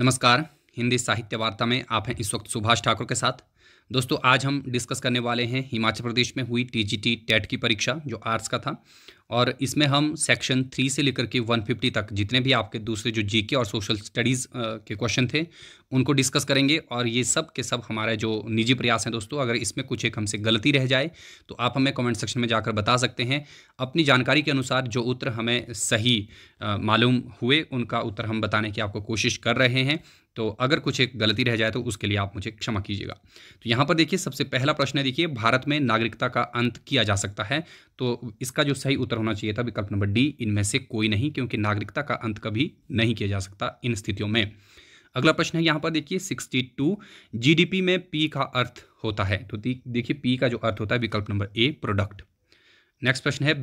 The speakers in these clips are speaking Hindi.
नमस्कार हिंदी साहित्य वार्ता में आप हैं इस वक्त सुभाष ठाकुर के साथ दोस्तों आज हम डिस्कस करने वाले हैं हिमाचल प्रदेश में हुई टीजीटी टेट की परीक्षा जो आर्ट्स का था और इसमें हम सेक्शन थ्री से लेकर के वन फिफ्टी तक जितने भी आपके दूसरे जो जीके और सोशल स्टडीज़ के क्वेश्चन थे उनको डिस्कस करेंगे और ये सब के सब हमारे जो निजी प्रयास हैं दोस्तों अगर इसमें कुछ एक हमसे गलती रह जाए तो आप हमें कमेंट सेक्शन में जाकर बता सकते हैं अपनी जानकारी के अनुसार जो उत्तर हमें सही मालूम हुए उनका उत्तर हम बताने की आपको कोशिश कर रहे हैं तो अगर कुछ एक गलती रह जाए तो उसके लिए आप मुझे क्षमा कीजिएगा तो यहाँ पर देखिए सबसे पहला प्रश्न है देखिए भारत में नागरिकता का अंत किया जा सकता है तो इसका जो सही उत्तर होना चाहिए था विकल्प नंबर डी इनमें से कोई नहीं क्योंकि नागरिकता का अंत कभी नहीं किया जा सकता इन स्थितियों में अगला प्रश्न है यहाँ पर देखिए सिक्सटी टू जीडीपी में पी का अर्थ होता है तो देखिए पी का जो अर्थ होता है विकल्प नंबर ए प्रोडक्ट नेक्स्ट प्रश्न है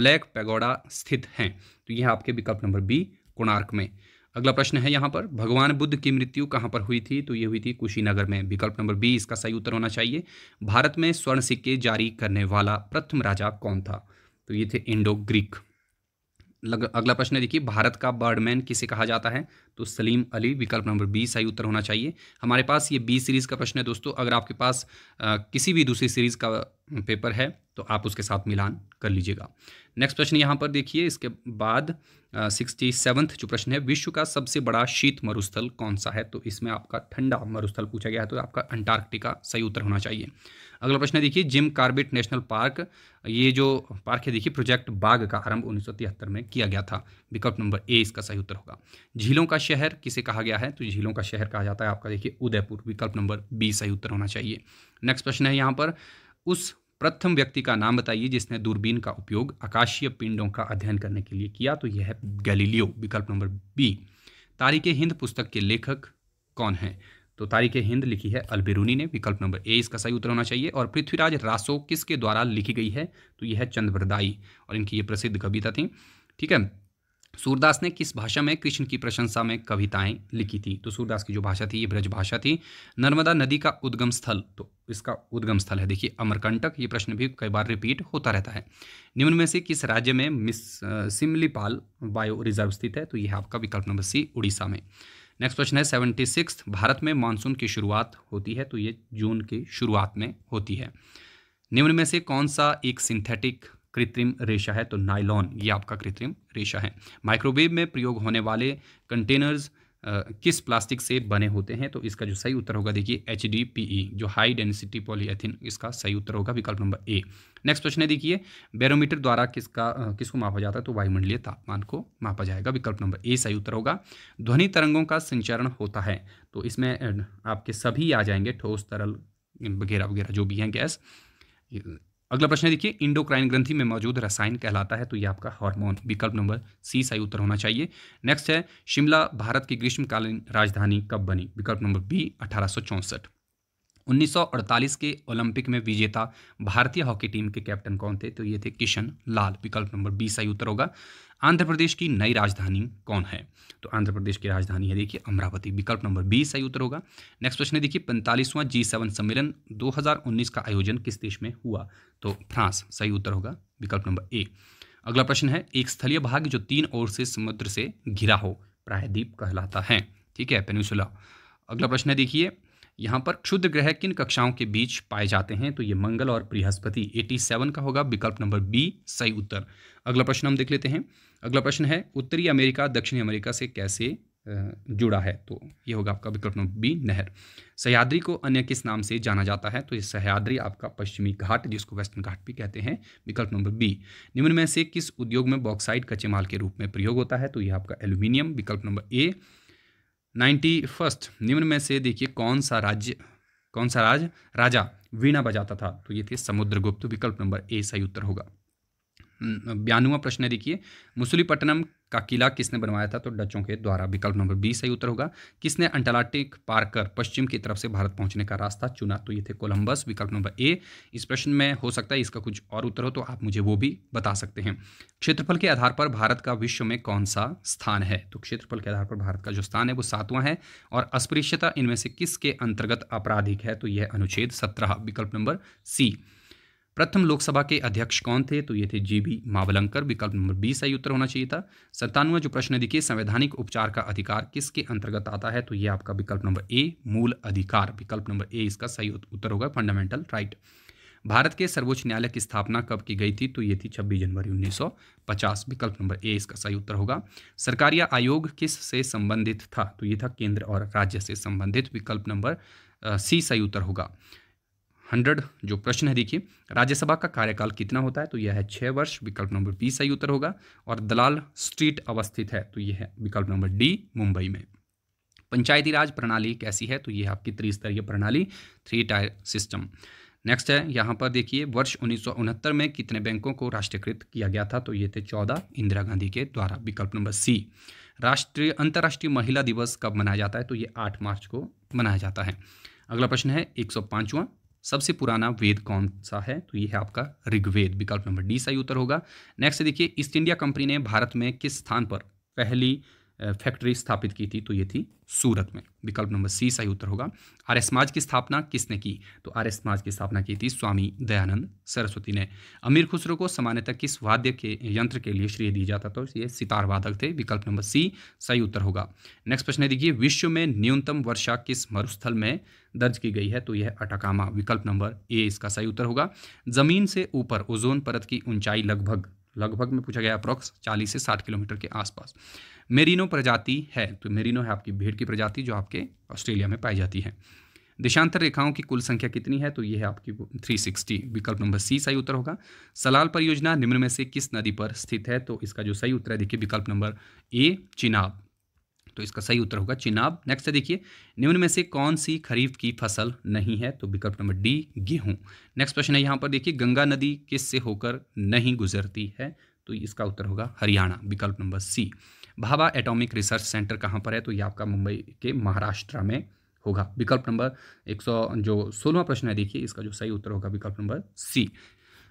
ब्लैक पैगोडा स्थित हैं तो यह आपके विकल्प नंबर बी कोणार्क में अगला प्रश्न है यहाँ पर भगवान बुद्ध की मृत्यु कहाँ पर हुई थी तो ये हुई थी कुशीनगर में विकल्प नंबर बी इसका सही उत्तर होना चाहिए भारत में स्वर्ण सिक्के जारी करने वाला प्रथम राजा कौन था तो ये थे इंडो ग्रीक लग, अगला प्रश्न देखिए भारत का बर्डमैन किसे कहा जाता है तो सलीम अली विकल्प नंबर बी सही उत्तर होना चाहिए हमारे पास ये बी सीरीज़ का प्रश्न है दोस्तों अगर आपके पास आ, किसी भी दूसरी सीरीज़ का पेपर है तो आप उसके साथ मिलान कर लीजिएगा नेक्स्ट प्रश्न यहाँ पर देखिए इसके बाद सिक्सटी सेवन्थ जो प्रश्न है विश्व का सबसे बड़ा शीत मरुस्थल कौन सा है तो इसमें आपका ठंडा मरुस्थल पूछा गया है तो आपका अंटार्कटिका सही उत्तर होना चाहिए अगला प्रश्न देखिए जिम कार्बेट नेशनल पार्क ये जो पार्क है देखिए प्रोजेक्ट बाघ का आरंभ उन्नीस में किया गया था विकल्प नंबर ए इसका सही उत्तर होगा झीलों का शहर किसे कहा गया है तो झीलों का शहर कहा जाता है आपका देखिए उदयपुर विकल्प नंबर बी सही उत्तर होना चाहिए नेक्स्ट प्रश्न है यहाँ पर उस प्रथम व्यक्ति का नाम बताइए जिसने दूरबीन का उपयोग आकाशीय पिंडों का अध्ययन करने के लिए किया तो यह है गैलीलियो विकल्प नंबर बी तारीख हिंद पुस्तक के लेखक कौन है तो तारीख हिंद लिखी है अलबेरूनी ने विकल्प नंबर ए इसका सही उत्तर होना चाहिए और पृथ्वीराज रासो किसके द्वारा लिखी गई है तो यह है चंद्रदाई और इनकी ये प्रसिद्ध कविता थी ठीक है सूरदास ने किस भाषा में कृष्ण की प्रशंसा में कविताएं लिखी थी तो सूरदास की जो भाषा थी ये ब्रज भाषा थी नर्मदा नदी का उद्गम स्थल तो इसका उद्गम स्थल है देखिए अमरकंटक ये प्रश्न भी कई बार रिपीट होता रहता है निम्न में से किस राज्य में मिस सिमलीपाल बायो रिजर्व स्थित है तो यह आपका विकल्प नंबर सी उड़ीसा में नेक्स्ट क्वेश्चन है सेवेंटी सिक्स भारत में मानसून की शुरुआत होती है तो ये जून की शुरुआत में होती है निम्न में से कौन सा एक सिंथेटिक कृत्रिम रेशा है तो नाइलॉन ये आपका कृत्रिम रेशा है माइक्रोवेव में प्रयोग होने वाले कंटेनर्स किस प्लास्टिक से बने होते हैं तो इसका जो सही उत्तर होगा देखिए एच डी पी ई जो हाई डेंसिटी पॉलीएथिन इसका सही उत्तर होगा विकल्प नंबर ए नेक्स्ट क्वेश्चन है देखिए बैरोमीटर द्वारा किसका किसको मापा जाता है तो वायुमंडलीय तापमान को मापा जाएगा विकल्प नंबर ए सही उत्तर होगा ध्वनि तरंगों का संचरण होता है तो इसमें आपके सभी आ जाएंगे ठोस तरल वगैरह वगैरह जो भी हैं गैस अगला प्रश्न देखिए इंडोक्राइन ग्रंथि में मौजूद रसायन कहलाता है तो ये आपका हार्मोन विकल्प नंबर सी सही उत्तर होना चाहिए नेक्स्ट है शिमला भारत की ग्रीष्मकालीन राजधानी कब बनी विकल्प नंबर बी अठारह 1948 के ओलंपिक में विजेता भारतीय हॉकी टीम के कैप्टन कौन थे तो ये थे किशन लाल विकल्प नंबर बी सही उत्तर होगा आंध्र प्रदेश की नई राजधानी कौन है तो आंध्र प्रदेश की राजधानी है देखिए अमरावती विकल्प नंबर बी सही उत्तर होगा नेक्स्ट क्वेश्चन है देखिए पैंतालीसवां जी सेवन सम्मेलन 2019 का आयोजन किस देश में हुआ तो फ्रांस सही उत्तर होगा विकल्प नंबर ए अगला प्रश्न है एक स्थलीय भाग जो तीन ओर से समुद्र से घिरा हो प्रायद्वीप कहलाता है ठीक है पेनिसुला अगला प्रश्न है देखिए यहाँ पर क्षुद्र ग्रह किन कक्षाओं के बीच पाए जाते हैं तो ये मंगल और बृहस्पति 87 का होगा विकल्प नंबर बी सही उत्तर अगला प्रश्न हम देख लेते हैं अगला प्रश्न है उत्तरी अमेरिका दक्षिणी अमेरिका से कैसे जुड़ा है तो ये होगा आपका विकल्प नंबर बी नहर सह्याद्री को अन्य किस नाम से जाना जाता है तो ये सह्याद्री आपका पश्चिमी घाट जिसको वेस्टर्न घाट भी कहते हैं विकल्प नंबर बी निम्न में से किस उद्योग में बॉक्साइड कच्चे माल के रूप में प्रयोग होता है तो ये आपका एल्यूमिनियम विकल्प नंबर ए नाइन्टी फर्स्ट निम्न में से देखिए कौन सा राज्य कौन सा राज राजा वीणा बजाता था तो ये थे समुद्रगुप्त विकल्प नंबर ए सही उत्तर होगा हम्म, बयानवा प्रश्न देखिए मुसुलीपट्टनम का किला किसने बनवाया था तो डचों के द्वारा विकल्प नंबर बी सही उत्तर होगा किसने अंटार्कटिक पार कर पश्चिम की तरफ से भारत पहुंचने का रास्ता चुना तो ये थे कोलंबस विकल्प नंबर ए इस प्रश्न में हो सकता है इसका कुछ और उत्तर हो तो आप मुझे वो भी बता सकते हैं क्षेत्रफल के आधार पर भारत का विश्व में कौन सा स्थान है तो क्षेत्रफल के आधार पर भारत का जो स्थान है वो सातवां है और अस्पृश्यता इनमें से किसके अंतर्गत आपराधिक है तो यह अनुच्छेद सत्रह विकल्प नंबर सी प्रथम लोकसभा के अध्यक्ष कौन थे तो ये थे जी बी मावलंकर विकल्प नंबर बी सही उत्तर होना चाहिए था सत्तानवे जो प्रश्न दिखे संवैधानिक उपचार का अधिकार किसके अंतर्गत आता है तो ये आपका विकल्प नंबर ए मूल अधिकार विकल्प नंबर ए इसका सही उत्तर होगा फंडामेंटल राइट भारत के सर्वोच्च न्यायालय की स्थापना कब की गई थी तो ये थी छब्बीस जनवरी उन्नीस विकल्प नंबर ए इसका सही उत्तर होगा सरकारी आयोग किस से संबंधित था तो ये था केंद्र और राज्य से संबंधित विकल्प नंबर सी सही उत्तर होगा हंड्रेड जो प्रश्न है देखिए राज्यसभा का कार्यकाल कितना होता है तो यह है छः वर्ष विकल्प नंबर बी सही उत्तर होगा और दलाल स्ट्रीट अवस्थित है तो यह है विकल्प नंबर डी मुंबई में पंचायती राज प्रणाली कैसी है तो यह आपकी त्रिस्तरीय प्रणाली थ्री टायर सिस्टम नेक्स्ट है यहाँ पर देखिए वर्ष उन्नीस में कितने बैंकों को राष्ट्रीयकृत किया गया था तो ये थे चौदह इंदिरा गांधी के द्वारा विकल्प नंबर सी राष्ट्रीय अंतर्राष्ट्रीय महिला दिवस कब मनाया जाता है तो ये आठ मार्च को मनाया जाता है अगला प्रश्न है एक सौ सबसे पुराना वेद कौन सा है तो ये है आपका ऋग्वेद विकल्प नंबर डी सही उत्तर होगा नेक्स्ट देखिए ईस्ट इंडिया कंपनी ने भारत में किस स्थान पर पहली फैक्ट्री स्थापित की थी तो ये थी सूरत में विकल्प नंबर सी सही उत्तर होगा आर्य समाज की स्थापना किसने की तो आर्य समाज की स्थापना की थी स्वामी दयानंद सरस्वती ने अमीर खुसरो को सामान्यतः किस वाद्य के यंत्र के लिए श्रेय दिया जाता था तो ये सितार वादक थे विकल्प नंबर सी सही उत्तर होगा नेक्स्ट प्रश्न देखिए विश्व में न्यूनतम वर्षा किस मरुस्थल में दर्ज की गई है तो यह अटाकामा विकल्प नंबर ए इसका सही उत्तर होगा जमीन से ऊपर ओजोन परत की ऊंचाई लगभग लगभग में पूछा गया अप्रॉक्स 40 से 60 किलोमीटर के आसपास मेरिनो प्रजाति है तो मेरिनो है आपकी भेड़ की प्रजाति जो आपके ऑस्ट्रेलिया में पाई जाती है देशांतर रेखाओं की कुल संख्या कितनी है तो ये है आपकी 360 विकल्प नंबर सी सही उत्तर होगा सलाल परियोजना निम्न में से किस नदी पर स्थित है तो इसका जो सही उत्तर है देखिए विकल्प नंबर ए चिनाब तो इसका सही उत्तर होगा चिनाब नेक्स्ट है देखिए निम्न में से कौन सी खरीफ की फसल नहीं है तो विकल्प नंबर डी गेहूं नेक्स्ट क्वेश्चन है यहाँ पर देखिए गंगा नदी किस से होकर नहीं गुजरती है तो इसका उत्तर होगा हरियाणा विकल्प number C Bhabha atomic research centre कहाँ पर है तो ये आपका मुंबई के महाराष्ट्र में होगा विकल्प नंबर एक सौ जो सोलवा प्रश्न है देखिए इसका जो सही उत्तर होगा विकल्प नंबर सी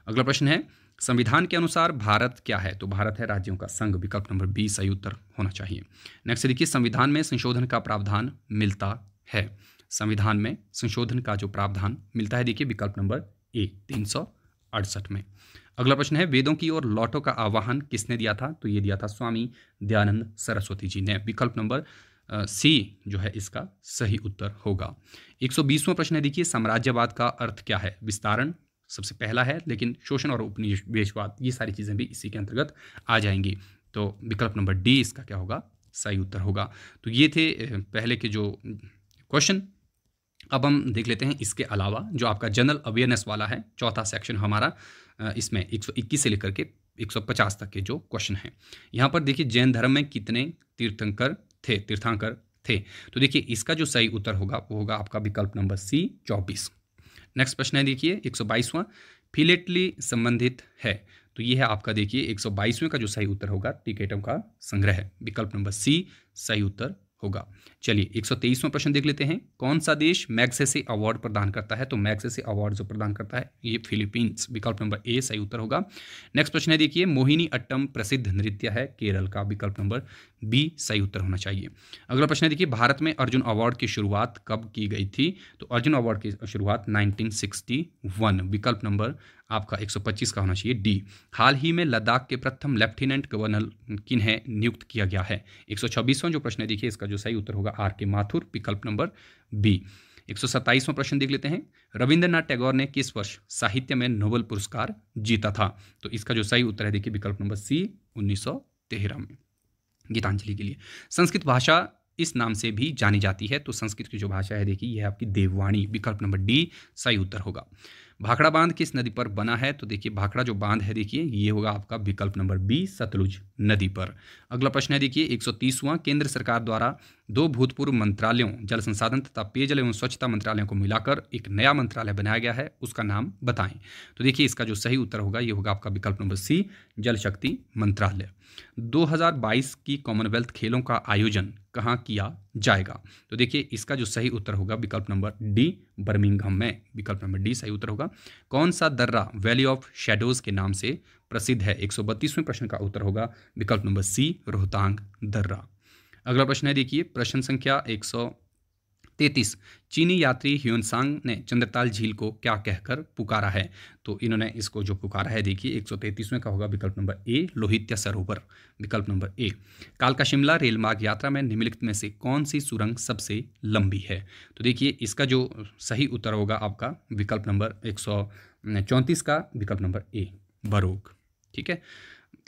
अगला प्रश्न है संविधान के अनुसार भारत क्या है तो भारत है राज्यों का संघ विकल्प नंबर बी सही उत्तर होना चाहिए नेक्स्ट देखिए संविधान में संशोधन का प्रावधान मिलता है संविधान में संशोधन का जो प्रावधान मिलता है देखिए विकल्प नंबर ए तीन सौ अड़सठ में अगला प्रश्न है वेदों की ओर लौटो का आवाहन किसने दिया था तो ये दिया था स्वामी दयानंद सरस्वती जी ने विकल्प नंबर सी जो है इसका सही उत्तर होगा 120वां प्रश्न है देखिए साम्राज्यवाद का अर्थ क्या है विस्तारण सबसे पहला है लेकिन शोषण और उपनिवेशवाद ये सारी चीज़ें भी इसी के अंतर्गत आ जाएंगी तो विकल्प नंबर डी इसका क्या होगा सही उत्तर होगा तो ये थे पहले के जो क्वेश्चन अब हम देख लेते हैं इसके अलावा जो आपका जनरल अवेयरनेस वाला है चौथा सेक्शन हमारा इसमें 121 से लेकर के 150 तक के जो क्वेश्चन हैं यहाँ पर देखिए जैन धर्म में कितने तीर्थंकर थे तीर्थांकर थे तो देखिए इसका जो सही उत्तर होगा वो होगा आपका विकल्प नंबर सी चौबीस नेक्स्ट प्रश्न है देखिए एक सौ फिलेटली संबंधित है तो ये है आपका देखिए बाईसवें का जो सही उत्तर होगा टिकेटों का संग्रह विकल्प नंबर सी सही उत्तर होगा चलिए एक सौ प्रश्न देख लेते हैं कौन सा देश मैग्से से अवार्ड प्रदान करता है तो मैग्से से अवार्ड जो प्रदान करता है ये फिलीपींस विकल्प नंबर ए सही उत्तर होगा नेक्स्ट प्रश्न है देखिए मोहिनी अट्टम प्रसिद्ध नृत्य है केरल का विकल्प नंबर बी सही उत्तर होना चाहिए अगला प्रश्न है देखिए भारत में अर्जुन अवार्ड की शुरुआत कब की गई थी तो अर्जुन अवार्ड की शुरुआत 1961 विकल्प नंबर आपका 125 का होना चाहिए डी हाल ही में लद्दाख के प्रथम लेफ्टिनेंट गवर्नर किन्हें नियुक्त किया गया है 126वां जो प्रश्न है देखिए इसका जो सही उत्तर होगा आर के माथुर विकल्प नंबर बी एक सौ प्रश्न देख लेते हैं रविंद्रनाथ टैगोर ने किस वर्ष साहित्य में नोबल पुरस्कार जीता था तो इसका जो सही उत्तर है देखिए विकल्प नंबर सी उन्नीस में गीतांजलि के लिए संस्कृत भाषा इस नाम से भी जानी जाती है तो संस्कृत की जो भाषा है देखिए यह आपकी देववाणी विकल्प नंबर डी सही उत्तर होगा भाखड़ा बांध किस नदी पर बना है तो देखिए भाखड़ा जो बांध है देखिए ये होगा आपका विकल्प नंबर बी सतलुज नदी पर अगला प्रश्न है देखिए एक सौ केंद्र सरकार द्वारा दो भूतपूर्व मंत्रालयों जल संसाधन तथा पेयजल एवं स्वच्छता मंत्रालयों को मिलाकर एक नया मंत्रालय बनाया गया है उसका नाम बताएं तो देखिए इसका जो सही उत्तर होगा ये होगा आपका विकल्प नंबर सी जल शक्ति मंत्रालय दो की कॉमनवेल्थ खेलों का आयोजन कहाँ किया जाएगा तो देखिए इसका जो सही उत्तर होगा विकल्प नंबर डी बर्मिंगहम में विकल्प नंबर डी सही उत्तर होगा कौन सा दर्रा वैली ऑफ शेडोज के नाम से प्रसिद्ध है एक प्रश्न का उत्तर होगा विकल्प नंबर सी रोहतांग दर्रा अगला प्रश्न है देखिए प्रश्न संख्या एक तैतीस चीनी यात्री ह्यूनसांग ने चंद्रताल झील को क्या कहकर पुकारा है तो इन्होंने इसको जो पुकारा है देखिए एक सौ का होगा विकल्प नंबर ए लोहित्य सरोवर विकल्प नंबर ए कालका शिमला रेलमार्ग यात्रा में निम्नलिखित में से कौन सी सुरंग सबसे लंबी है तो देखिए इसका जो सही उत्तर होगा आपका विकल्प नंबर एक सौ का विकल्प नंबर ए बरोग ठीक है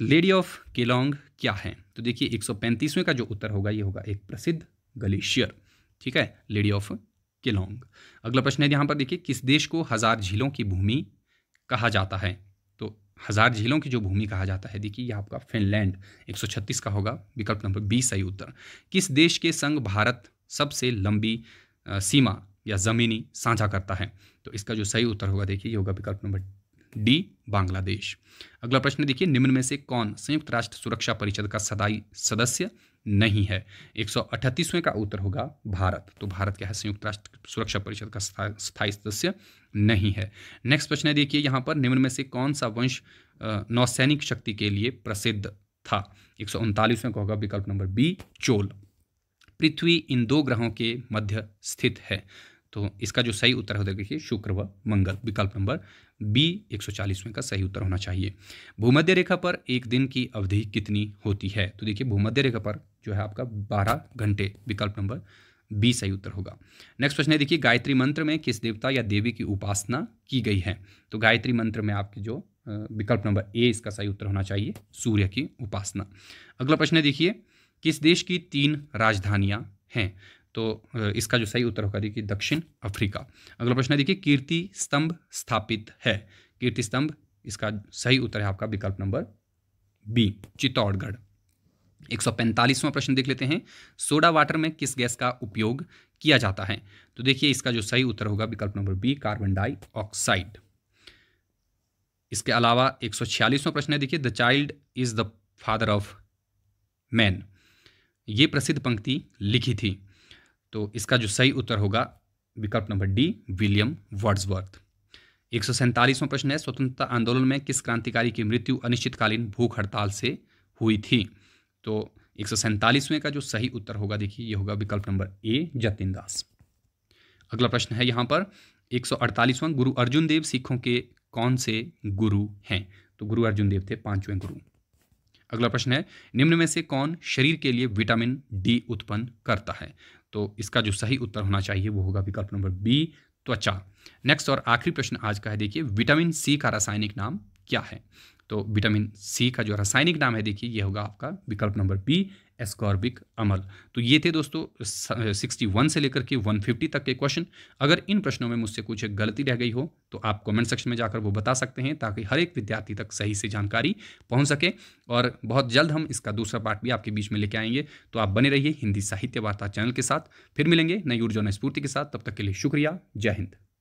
लेडी ऑफ केलोंग क्या है तो देखिए एक सौ पैंतीसवें का जो उत्तर होगा ये होगा एक प्रसिद्ध ग्लेशियर ठीक है लेडी ऑफ किलोंग अगला प्रश्न है यहाँ पर देखिए किस देश को हज़ार झीलों की भूमि कहा जाता है तो हज़ार झीलों की जो भूमि कहा जाता है देखिए यह आपका फिनलैंड 136 का होगा विकल्प नंबर बी सही उत्तर किस देश के संग भारत सबसे लंबी सीमा या ज़मीनी साझा करता है तो इसका जो सही उत्तर होगा देखिए ये होगा विकल्प नंबर डी बांग्लादेश अगला प्रश्न देखिए निम्न में से कौन संयुक्त राष्ट्र सुरक्षा परिषद का सदाई सदस्य नहीं है एक का उत्तर होगा भारत तो भारत क्या है संयुक्त राष्ट्र सुरक्षा परिषद का स्थायी सदस्य नहीं है नेक्स्ट प्रश्न है देखिए यहाँ पर निम्न में से कौन सा वंश नौसैनिक शक्ति के लिए प्रसिद्ध था एक सौ उनतालीसवें होगा विकल्प नंबर बी चोल पृथ्वी इन दो ग्रहों के मध्य स्थित है तो इसका जो सही उत्तर होता है देखिए शुक्र व मंगल विकल्प नंबर बी एक चालीसवें का सही उत्तर होना चाहिए भूमध्य रेखा पर एक दिन की अवधि कितनी होती है तो देखिए भूमध्य रेखा पर जो है आपका बारह घंटे विकल्प नंबर बी सही उत्तर होगा नेक्स्ट प्रश्न है देखिए गायत्री मंत्र में किस देवता या देवी की उपासना की गई है तो गायत्री मंत्र में आपके जो विकल्प नंबर ए इसका सही उत्तर होना चाहिए सूर्य की उपासना अगला प्रश्न है देखिए किस देश की तीन राजधानियां हैं तो इसका जो सही उत्तर होगा देखिए दक्षिण अफ्रीका अगला प्रश्न है देखिए कीर्ति स्तंभ स्थापित है कीर्ति स्तंभ इसका सही उत्तर है आपका विकल्प नंबर बी चित्तौड़गढ़ एक सौ पैंतालीसवां प्रश्न देख लेते हैं सोडा वाटर में किस गैस का उपयोग किया जाता है तो देखिए इसका जो सही उत्तर होगा विकल्प नंबर बी कार्बन डाइऑक्साइड इसके अलावा एक सौ छियालीसवां प्रश्न है देखिए the child is the father of man ये प्रसिद्ध पंक्ति लिखी थी तो इसका जो सही उत्तर होगा विकल्प नंबर डी विलियम वर्ड्सवर्थ एक सौ सैंतालीसवां प्रश्न है स्वतंत्रता आंदोलन में किस क्रांतिकारी की मृत्यु अनिश्चितकालीन भूख हड़ताल से हुई थी तो एक सौ का जो सही उत्तर होगा देखिए ये होगा विकल्प नंबर ए जतिन दास अगला प्रश्न है यहाँ पर एक सौ गुरु अर्जुन देव सिखों के कौन से गुरु हैं तो गुरु अर्जुन देव थे पांचवें गुरु अगला प्रश्न है निम्न में से कौन शरीर के लिए विटामिन डी उत्पन्न करता है तो इसका जो सही उत्तर होना चाहिए वो होगा विकल्प नंबर बी त्वचा नेक्स्ट और आखिरी प्रश्न आज का है देखिए विटामिन सी का रासायनिक नाम क्या है तो विटामिन सी का जो रासायनिक नाम है देखिए ये होगा आपका विकल्प नंबर बी एस्कॉर्बिक अमल तो ये थे दोस्तों सिक्सटी वन से लेकर के वन फिफ्टी तक के क्वेश्चन अगर इन प्रश्नों में मुझसे कुछ गलती रह गई हो तो आप कमेंट सेक्शन में जाकर वो बता सकते हैं ताकि हर एक विद्यार्थी तक सही से जानकारी पहुंच सके और बहुत जल्द हम इसका दूसरा पार्ट भी आपके बीच में लेके आएंगे तो आप बने रहिए हिंदी साहित्य वार्ता चैनल के साथ फिर मिलेंगे नई ऊर्जा स्फूर्ति के साथ तब तक के लिए शुक्रिया जय हिंद